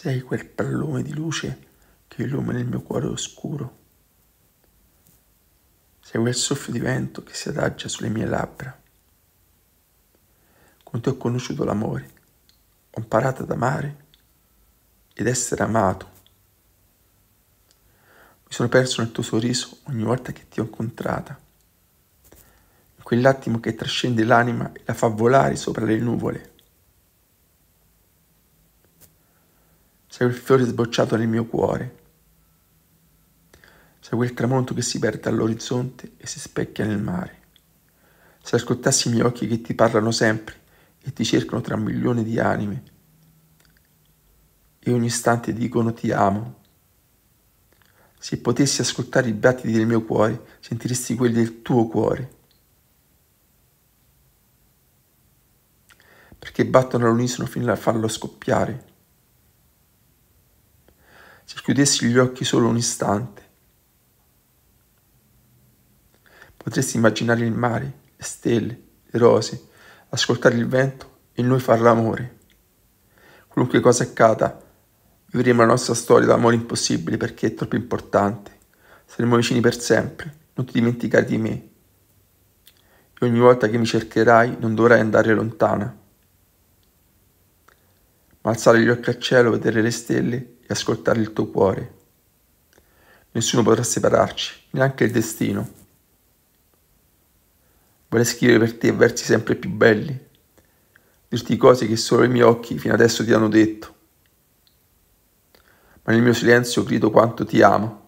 Sei quel pallone di luce che illumina il mio cuore oscuro. Sei quel soffio di vento che si adagia sulle mie labbra. Con te ho conosciuto l'amore, ho imparato ad amare ed essere amato. Mi sono perso nel tuo sorriso ogni volta che ti ho incontrata. In quell'attimo che trascende l'anima e la fa volare sopra le nuvole. Sei quel fiore sbocciato nel mio cuore. Sei quel tramonto che si perde all'orizzonte e si specchia nel mare. Se ascoltassi i miei occhi che ti parlano sempre e ti cercano tra milioni di anime e ogni istante dicono ti amo. Se potessi ascoltare i battiti del mio cuore, sentiresti quelli del tuo cuore. Perché battono all'unisono fino a farlo scoppiare se chiudessi gli occhi solo un istante. Potresti immaginare il mare, le stelle, le rose, ascoltare il vento e noi far l'amore. Qualunque cosa accada, vivremo la nostra storia d'amore impossibile perché è troppo importante. Saremo vicini per sempre, non ti dimenticare di me. E ogni volta che mi cercherai non dovrai andare lontana ma alzare gli occhi al cielo, vedere le stelle e ascoltare il tuo cuore. Nessuno potrà separarci, neanche il destino. Vorrei scrivere per te versi sempre più belli, dirti cose che solo i miei occhi fino adesso ti hanno detto. Ma nel mio silenzio grido quanto ti amo.